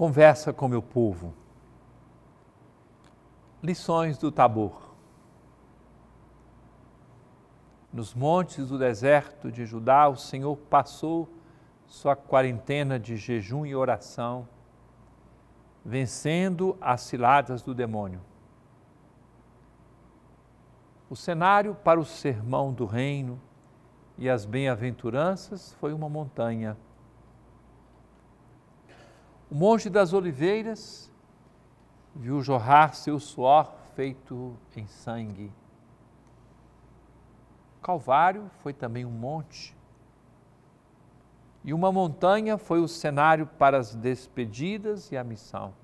Conversa com meu povo. Lições do Tabor. Nos montes do deserto de Judá, o Senhor passou sua quarentena de jejum e oração, vencendo as ciladas do demônio. O cenário para o sermão do reino e as bem-aventuranças foi uma montanha o monte das oliveiras viu jorrar seu suor feito em sangue. O Calvário foi também um monte. E uma montanha foi o cenário para as despedidas e a missão.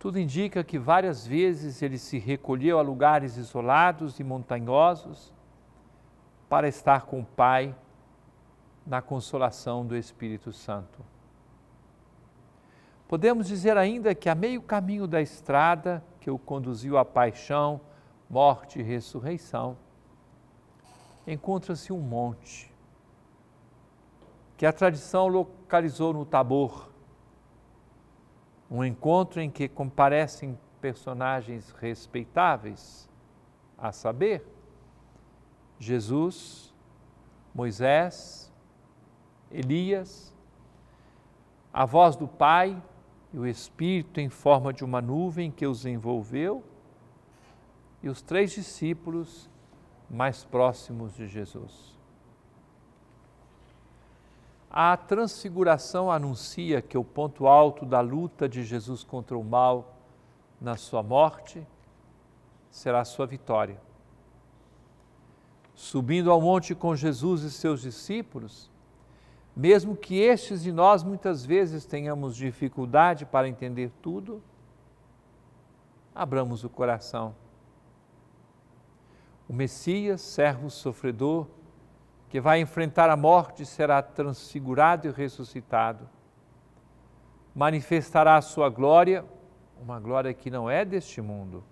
Tudo indica que várias vezes ele se recolheu a lugares isolados e montanhosos para estar com o Pai na consolação do Espírito Santo. Podemos dizer ainda que a meio caminho da estrada que o conduziu à paixão, morte e ressurreição, encontra-se um monte que a tradição localizou no Tabor, um encontro em que comparecem personagens respeitáveis, a saber, Jesus, Moisés, Elias, a voz do Pai e o Espírito em forma de uma nuvem que os envolveu, e os três discípulos mais próximos de Jesus. A transfiguração anuncia que o ponto alto da luta de Jesus contra o mal na sua morte será a sua vitória. Subindo ao monte com Jesus e seus discípulos, mesmo que estes de nós muitas vezes tenhamos dificuldade para entender tudo, abramos o coração. O Messias, servo sofredor, que vai enfrentar a morte, será transfigurado e ressuscitado. Manifestará a sua glória, uma glória que não é deste mundo.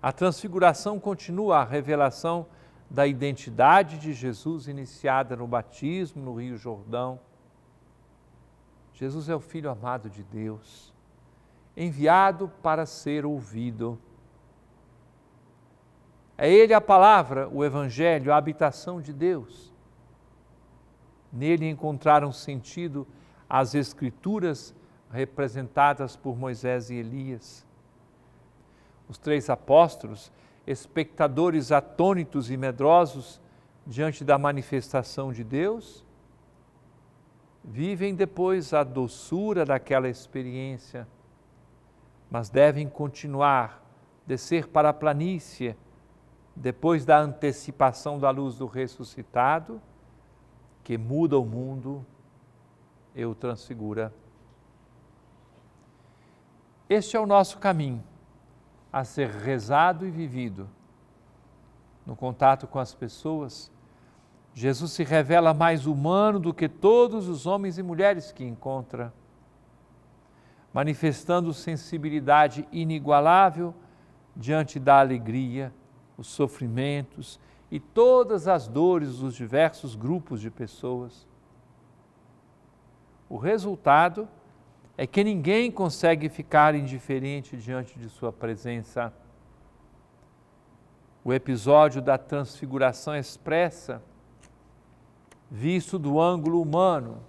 A transfiguração continua a revelação da identidade de Jesus iniciada no batismo no Rio Jordão. Jesus é o Filho amado de Deus, enviado para ser ouvido. É Ele a palavra, o Evangelho, a habitação de Deus. Nele encontraram sentido as Escrituras representadas por Moisés e Elias. Os três apóstolos espectadores atônitos e medrosos diante da manifestação de Deus, vivem depois a doçura daquela experiência, mas devem continuar, descer para a planície, depois da antecipação da luz do ressuscitado, que muda o mundo e o transfigura. Este é o nosso caminho a ser rezado e vivido. No contato com as pessoas, Jesus se revela mais humano do que todos os homens e mulheres que encontra, manifestando sensibilidade inigualável diante da alegria, os sofrimentos e todas as dores dos diversos grupos de pessoas. O resultado é é que ninguém consegue ficar indiferente diante de Sua presença. O episódio da transfiguração expressa, visto do ângulo humano,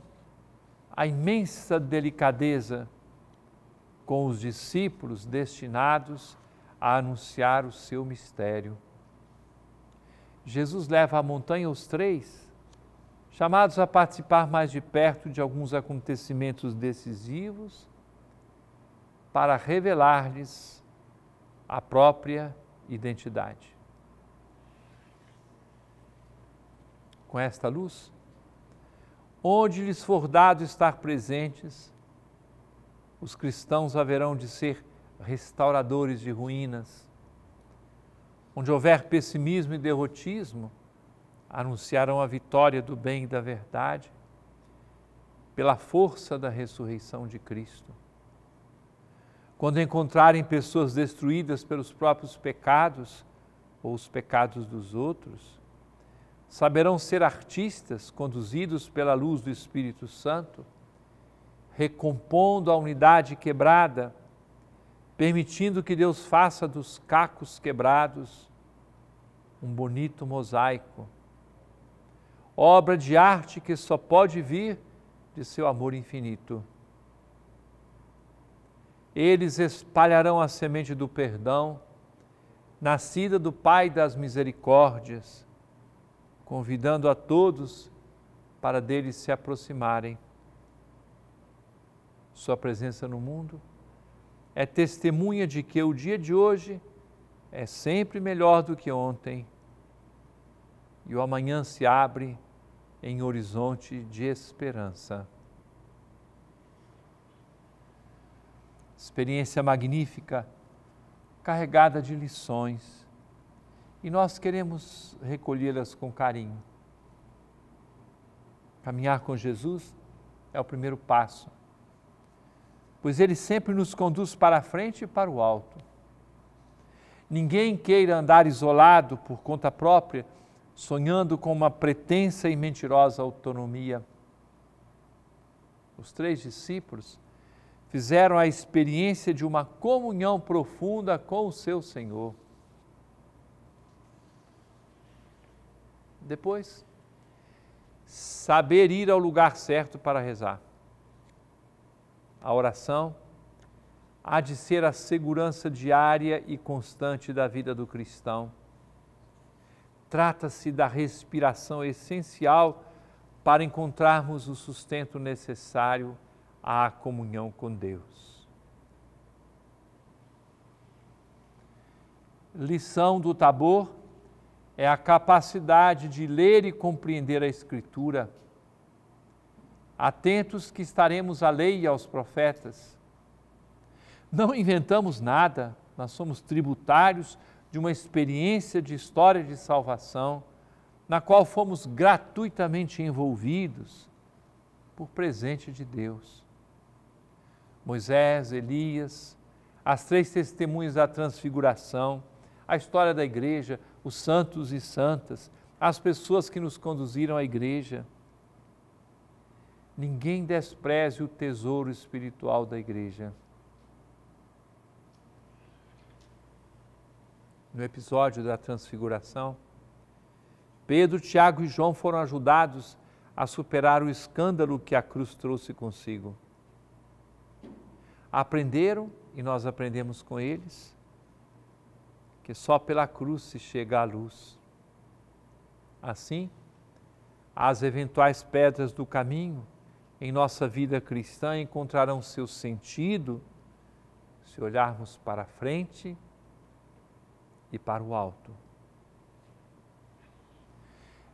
a imensa delicadeza com os discípulos destinados a anunciar o seu mistério. Jesus leva a montanha os três chamados a participar mais de perto de alguns acontecimentos decisivos para revelar-lhes a própria identidade. Com esta luz, onde lhes for dado estar presentes, os cristãos haverão de ser restauradores de ruínas. Onde houver pessimismo e derrotismo, anunciarão a vitória do bem e da verdade pela força da ressurreição de Cristo. Quando encontrarem pessoas destruídas pelos próprios pecados ou os pecados dos outros, saberão ser artistas conduzidos pela luz do Espírito Santo, recompondo a unidade quebrada, permitindo que Deus faça dos cacos quebrados um bonito mosaico obra de arte que só pode vir de seu amor infinito. Eles espalharão a semente do perdão, nascida do Pai das misericórdias, convidando a todos para deles se aproximarem. Sua presença no mundo é testemunha de que o dia de hoje é sempre melhor do que ontem e o amanhã se abre em horizonte de esperança. Experiência magnífica, carregada de lições, e nós queremos recolhê-las com carinho. Caminhar com Jesus é o primeiro passo, pois ele sempre nos conduz para a frente e para o alto. Ninguém queira andar isolado por conta própria, sonhando com uma pretensa e mentirosa autonomia. Os três discípulos fizeram a experiência de uma comunhão profunda com o seu Senhor. Depois, saber ir ao lugar certo para rezar. A oração há de ser a segurança diária e constante da vida do cristão Trata-se da respiração essencial para encontrarmos o sustento necessário à comunhão com Deus. Lição do Tabor é a capacidade de ler e compreender a Escritura. Atentos que estaremos à lei e aos profetas. Não inventamos nada, nós somos tributários de uma experiência de história de salvação, na qual fomos gratuitamente envolvidos por presente de Deus. Moisés, Elias, as três testemunhas da transfiguração, a história da igreja, os santos e santas, as pessoas que nos conduziram à igreja. Ninguém despreze o tesouro espiritual da igreja. no episódio da transfiguração. Pedro, Tiago e João foram ajudados a superar o escândalo que a cruz trouxe consigo. Aprenderam, e nós aprendemos com eles, que só pela cruz se chega à luz. Assim, as eventuais pedras do caminho em nossa vida cristã encontrarão seu sentido se olharmos para frente e para o alto.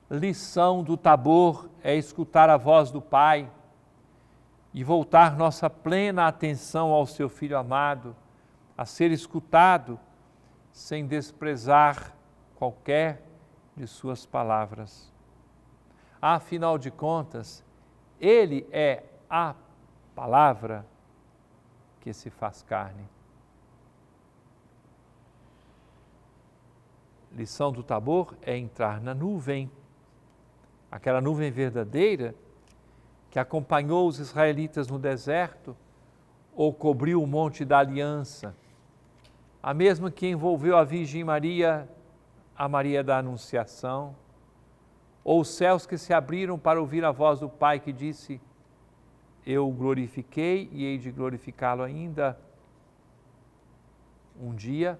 Lição do Tabor é escutar a voz do Pai e voltar nossa plena atenção ao seu filho amado, a ser escutado sem desprezar qualquer de suas palavras. Afinal de contas, ele é a palavra que se faz carne. lição do Tabor é entrar na nuvem, aquela nuvem verdadeira que acompanhou os israelitas no deserto ou cobriu o monte da aliança, a mesma que envolveu a Virgem Maria, a Maria da Anunciação, ou os céus que se abriram para ouvir a voz do Pai que disse: Eu o glorifiquei e hei de glorificá-lo ainda. Um dia,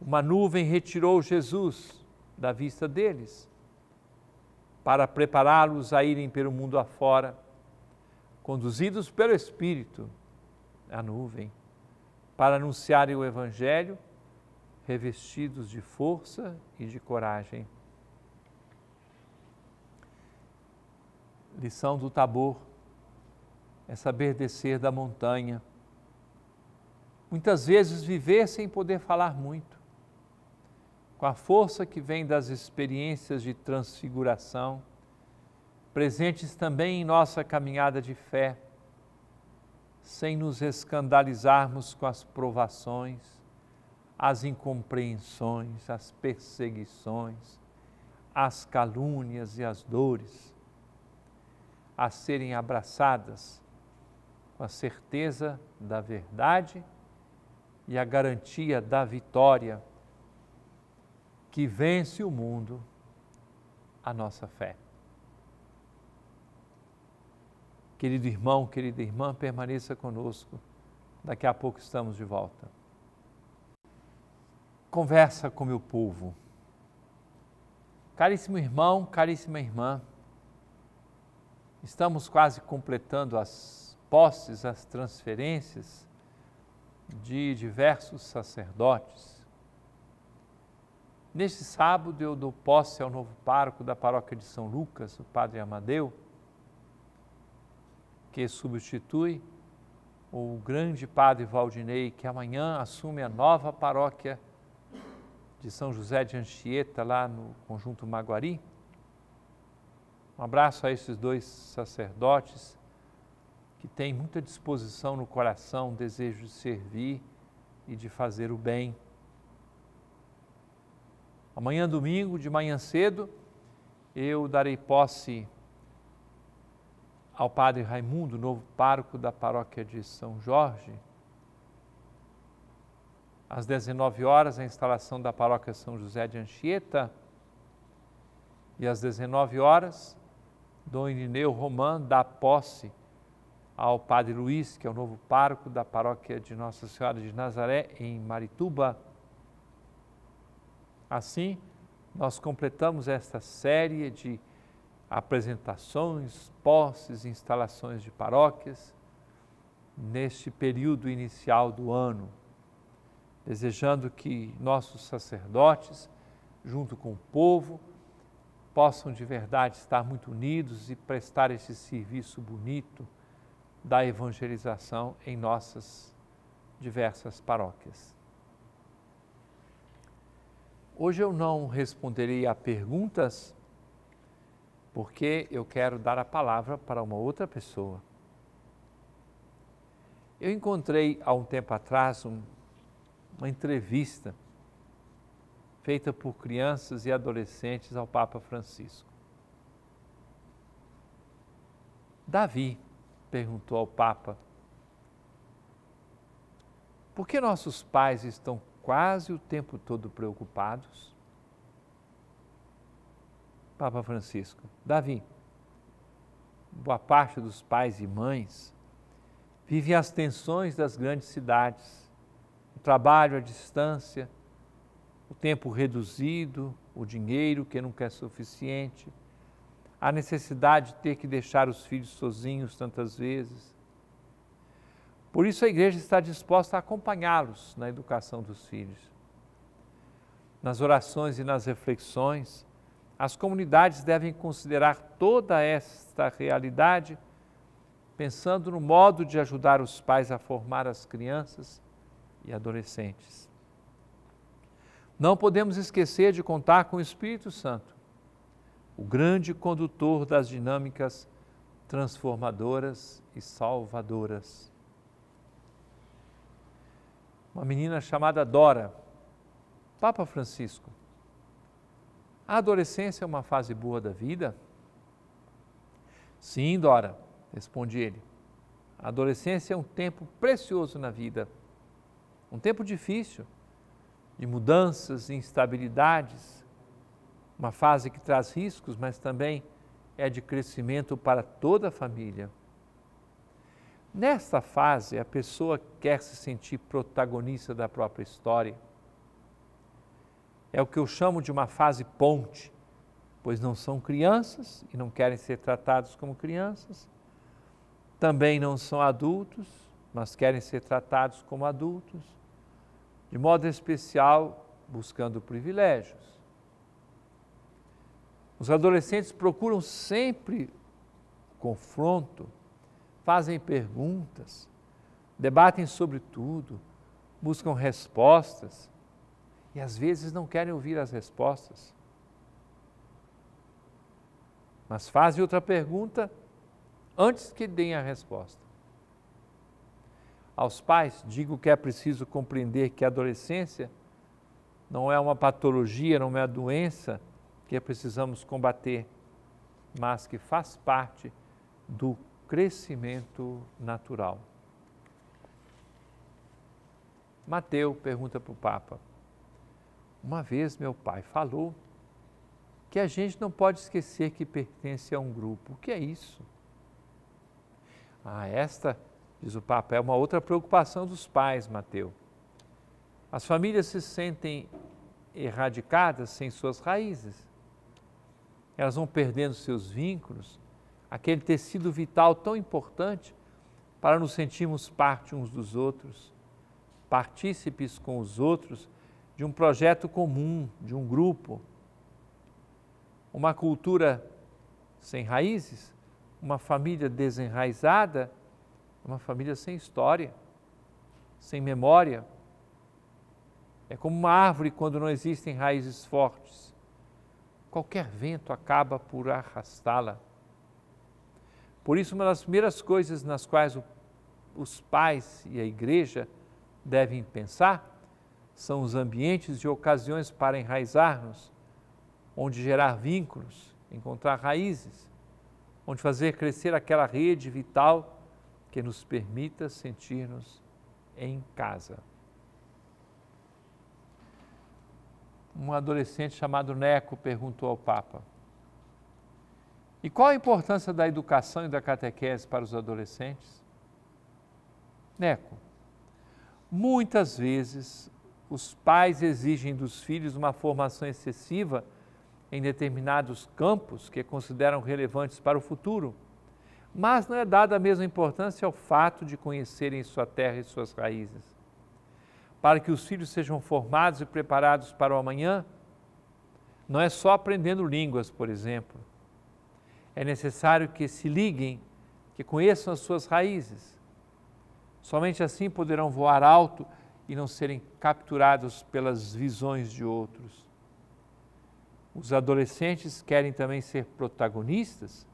uma nuvem retirou Jesus da vista deles, para prepará-los a irem pelo mundo afora, conduzidos pelo Espírito, a nuvem, para anunciarem o Evangelho, revestidos de força e de coragem. Lição do Tabor é saber descer da montanha. Muitas vezes viver sem poder falar muito com a força que vem das experiências de transfiguração, presentes também em nossa caminhada de fé, sem nos escandalizarmos com as provações, as incompreensões, as perseguições, as calúnias e as dores, a serem abraçadas com a certeza da verdade e a garantia da vitória que vence o mundo, a nossa fé. Querido irmão, querida irmã, permaneça conosco. Daqui a pouco estamos de volta. Conversa com meu povo. Caríssimo irmão, caríssima irmã, estamos quase completando as posses, as transferências de diversos sacerdotes Neste sábado eu dou posse ao novo pároco da paróquia de São Lucas, o padre Amadeu, que substitui o grande padre Valdinei, que amanhã assume a nova paróquia de São José de Anchieta, lá no Conjunto Maguari. Um abraço a esses dois sacerdotes que têm muita disposição no coração, desejo de servir e de fazer o bem. Amanhã, domingo, de manhã cedo, eu darei posse ao padre Raimundo, novo parco da paróquia de São Jorge. Às 19 horas, a instalação da paróquia São José de Anchieta. E às 19 horas, Dom Irineu Roman dá posse ao padre Luiz, que é o novo parco da paróquia de Nossa Senhora de Nazaré, em Marituba. Assim, nós completamos esta série de apresentações, posses, instalações de paróquias neste período inicial do ano, desejando que nossos sacerdotes, junto com o povo, possam de verdade estar muito unidos e prestar esse serviço bonito da evangelização em nossas diversas paróquias. Hoje eu não responderei a perguntas, porque eu quero dar a palavra para uma outra pessoa. Eu encontrei há um tempo atrás um, uma entrevista feita por crianças e adolescentes ao Papa Francisco. Davi perguntou ao Papa: por que nossos pais estão quase o tempo todo preocupados. Papa Francisco, Davi, boa parte dos pais e mães vivem as tensões das grandes cidades, o trabalho à distância, o tempo reduzido, o dinheiro que nunca é suficiente, a necessidade de ter que deixar os filhos sozinhos tantas vezes, por isso a igreja está disposta a acompanhá-los na educação dos filhos. Nas orações e nas reflexões, as comunidades devem considerar toda esta realidade, pensando no modo de ajudar os pais a formar as crianças e adolescentes. Não podemos esquecer de contar com o Espírito Santo, o grande condutor das dinâmicas transformadoras e salvadoras uma menina chamada Dora, Papa Francisco. A adolescência é uma fase boa da vida? Sim, Dora, responde ele. A adolescência é um tempo precioso na vida, um tempo difícil, de mudanças, e instabilidades, uma fase que traz riscos, mas também é de crescimento para toda a família. Nesta fase, a pessoa quer se sentir protagonista da própria história. É o que eu chamo de uma fase ponte, pois não são crianças e não querem ser tratados como crianças, também não são adultos, mas querem ser tratados como adultos, de modo especial buscando privilégios. Os adolescentes procuram sempre confronto fazem perguntas, debatem sobre tudo, buscam respostas e às vezes não querem ouvir as respostas. Mas fazem outra pergunta antes que deem a resposta. Aos pais, digo que é preciso compreender que a adolescência não é uma patologia, não é uma doença que precisamos combater, mas que faz parte do crescimento natural. Mateu pergunta para o Papa: Uma vez meu pai falou que a gente não pode esquecer que pertence a um grupo. O que é isso? Ah, esta, diz o Papa, é uma outra preocupação dos pais, Mateu. As famílias se sentem erradicadas sem suas raízes. Elas vão perdendo seus vínculos aquele tecido vital tão importante para nos sentirmos parte uns dos outros, partícipes com os outros de um projeto comum, de um grupo. Uma cultura sem raízes, uma família desenraizada, uma família sem história, sem memória. É como uma árvore quando não existem raízes fortes. Qualquer vento acaba por arrastá-la. Por isso, uma das primeiras coisas nas quais o, os pais e a igreja devem pensar são os ambientes e ocasiões para enraizarmos, onde gerar vínculos, encontrar raízes, onde fazer crescer aquela rede vital que nos permita sentir-nos em casa. Um adolescente chamado Neco perguntou ao Papa: e qual a importância da educação e da catequese para os adolescentes? Neco, muitas vezes os pais exigem dos filhos uma formação excessiva em determinados campos que consideram relevantes para o futuro, mas não é dada a mesma importância ao fato de conhecerem sua terra e suas raízes. Para que os filhos sejam formados e preparados para o amanhã, não é só aprendendo línguas, por exemplo, é necessário que se liguem, que conheçam as suas raízes. Somente assim poderão voar alto e não serem capturados pelas visões de outros. Os adolescentes querem também ser protagonistas,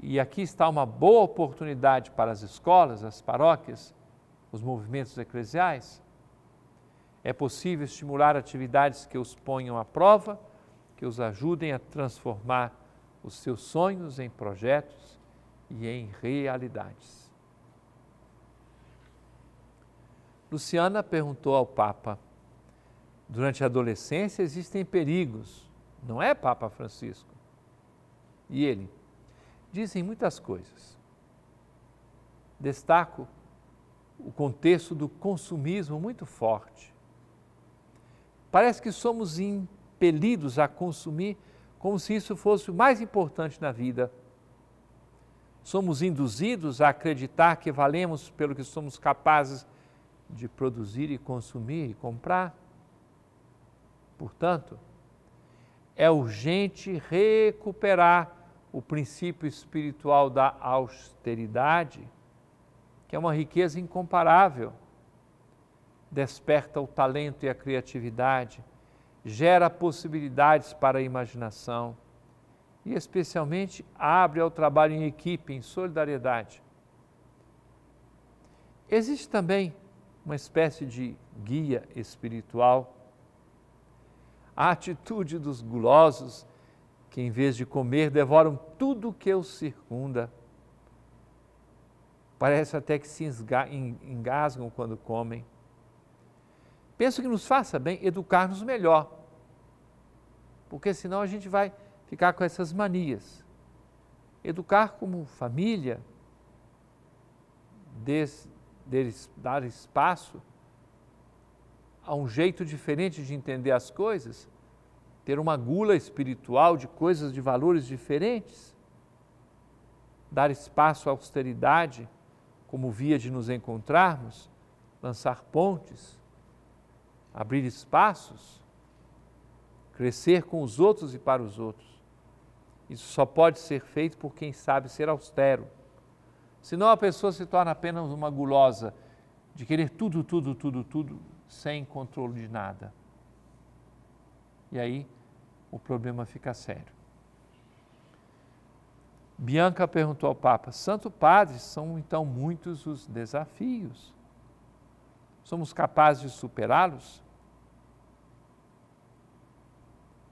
e aqui está uma boa oportunidade para as escolas, as paróquias, os movimentos eclesiais. É possível estimular atividades que os ponham à prova, que os ajudem a transformar os seus sonhos em projetos e em realidades. Luciana perguntou ao Papa: Durante a adolescência existem perigos, não é, Papa Francisco? E ele: Dizem muitas coisas. Destaco o contexto do consumismo muito forte. Parece que somos impelidos a consumir como se isso fosse o mais importante na vida. Somos induzidos a acreditar que valemos pelo que somos capazes de produzir e consumir e comprar. Portanto, é urgente recuperar o princípio espiritual da austeridade, que é uma riqueza incomparável, desperta o talento e a criatividade gera possibilidades para a imaginação e, especialmente, abre ao trabalho em equipe, em solidariedade. Existe também uma espécie de guia espiritual. A atitude dos gulosos, que em vez de comer devoram tudo o que os circunda. Parece até que se engasgam quando comem penso que nos faça bem educar-nos melhor, porque senão a gente vai ficar com essas manias. Educar como família, des, des, dar espaço a um jeito diferente de entender as coisas, ter uma gula espiritual de coisas de valores diferentes, dar espaço à austeridade como via de nos encontrarmos, lançar pontes abrir espaços, crescer com os outros e para os outros. Isso só pode ser feito por quem sabe ser austero. Senão a pessoa se torna apenas uma gulosa de querer tudo, tudo, tudo, tudo, sem controle de nada. E aí o problema fica sério. Bianca perguntou ao Papa: Santo Padre, são então muitos os desafios? Somos capazes de superá-los?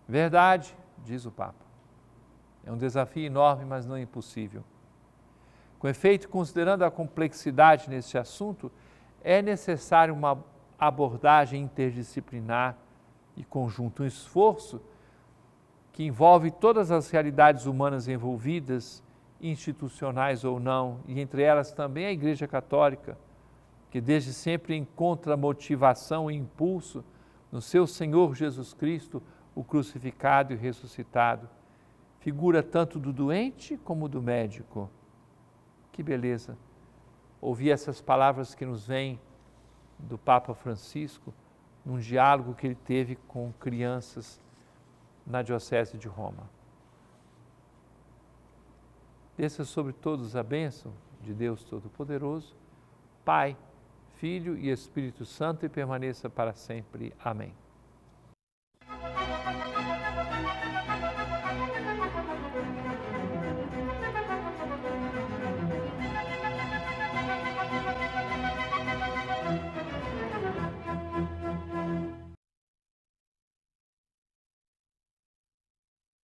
Verdade, diz o Papa. É um desafio enorme, mas não é impossível. Com efeito, considerando a complexidade nesse assunto, é necessário uma abordagem interdisciplinar e conjunto, um esforço que envolve todas as realidades humanas envolvidas, institucionais ou não, e entre elas também a Igreja Católica, que desde sempre encontra motivação e impulso no seu Senhor Jesus Cristo o crucificado e ressuscitado, figura tanto do doente como do médico. Que beleza! Ouvir essas palavras que nos vêm do Papa Francisco num diálogo que ele teve com crianças na Diocese de Roma. Desça sobre todos a bênção de Deus Todo-Poderoso, Pai, Filho e Espírito Santo e permaneça para sempre. Amém.